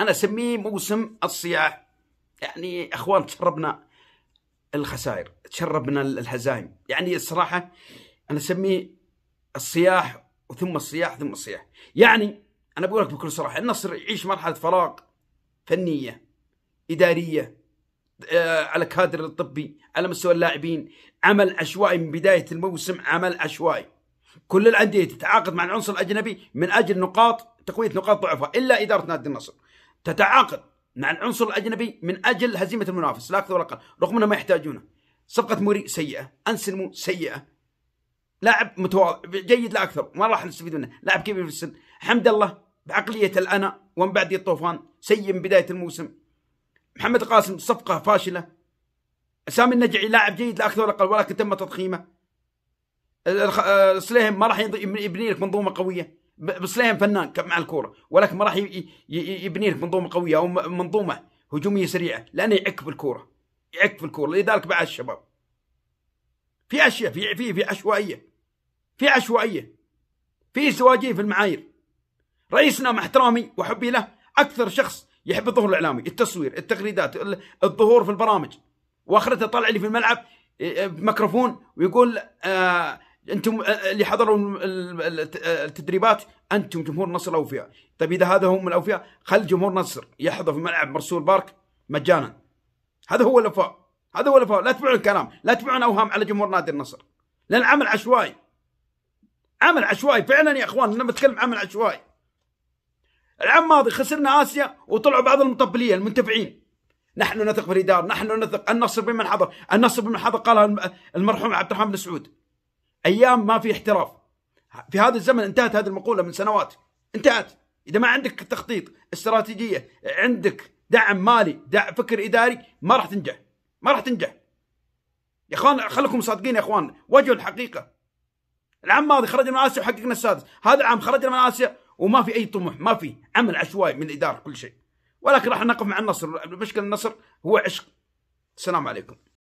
انا اسميه موسم الصياح يعني اخوان تشربنا الخسائر تشربنا الهزايم يعني الصراحه انا اسميه الصياح وثم الصياح ثم الصياح يعني انا بقول لك بكل صراحه النصر يعيش مرحله فراغ فنيه اداريه آه، على كادر الطبي على مستوى اللاعبين عمل عشوائي من بدايه الموسم عمل عشوائي كل الانديه تتعاقد مع العنصر الاجنبي من اجل نقاط تقويه نقاط ضعفها الا اداره نادي النصر تتعاقد مع العنصر الاجنبي من اجل هزيمه المنافس لا اكثر ولا اقل رغم انهم ما يحتاجونه صفقه موري سيئه انسلمو سيئه لاعب متواضع جيد لا اكثر ما راح نستفيد منه لاعب كبير في السن حمد الله بعقليه الانا ومن بعد الطوفان سيء من بدايه الموسم محمد قاسم صفقه فاشله سامي النجعي لاعب جيد لا اكثر ولا اقل ولكن تم تضخيمه آه، آه، سليهم ما راح يبني لك منظومه قويه بصلايم فنان مع الكوره ولكن ما راح يبني لك منظومه قويه او منظومه هجوميه سريعه لانه يعك بالكوره يعك في الكوره لذلك بعد الشباب في اشياء في في في عشوائيه في عشوائيه في ازدواجيه في المعايير رئيسنا مع احترامي وحبي له اكثر شخص يحب الظهور الاعلامي التصوير التغريدات الظهور في البرامج واخرته طلع لي في الملعب آه، ميكروفون ويقول آه انتم آه، آه، اللي حضروا آه، التدريبات انتم جمهور النصر الاوفياء، طيب اذا هذا هم الاوفياء خل جمهور النصر يحضر في ملعب مرسول بارك مجانا. هذا هو الوفاء، هذا هو الوفاء، لا تبيعوا الكلام لا تبيعون اوهام على جمهور نادي النصر. لان عمل عشوائي. عمل عشوائي فعلا يا اخوان انا بتكلم عمل عشوائي. العام الماضي خسرنا اسيا وطلعوا بعض المطبليه المنتفعين. نحن نثق في الاداره، نحن نثق النصر بمن حضر، النصر بمن حضر قالها المرحوم عبد الرحمن بن سعود. ايام ما في احتراف في هذا الزمن انتهت هذه المقوله من سنوات انتهت اذا ما عندك تخطيط استراتيجيه عندك دعم مالي دعم فكر اداري ما راح تنجح ما راح تنجح يا اخوان خليكم صادقين يا اخوان وجه الحقيقه العام الماضي خرجنا من اسيا وحققنا السادس هذا العام خرجنا من اسيا وما في اي طموح ما في عمل عشوائي من الاداره كل شيء ولكن راح نقف مع النصر المشكله النصر هو عشق السلام عليكم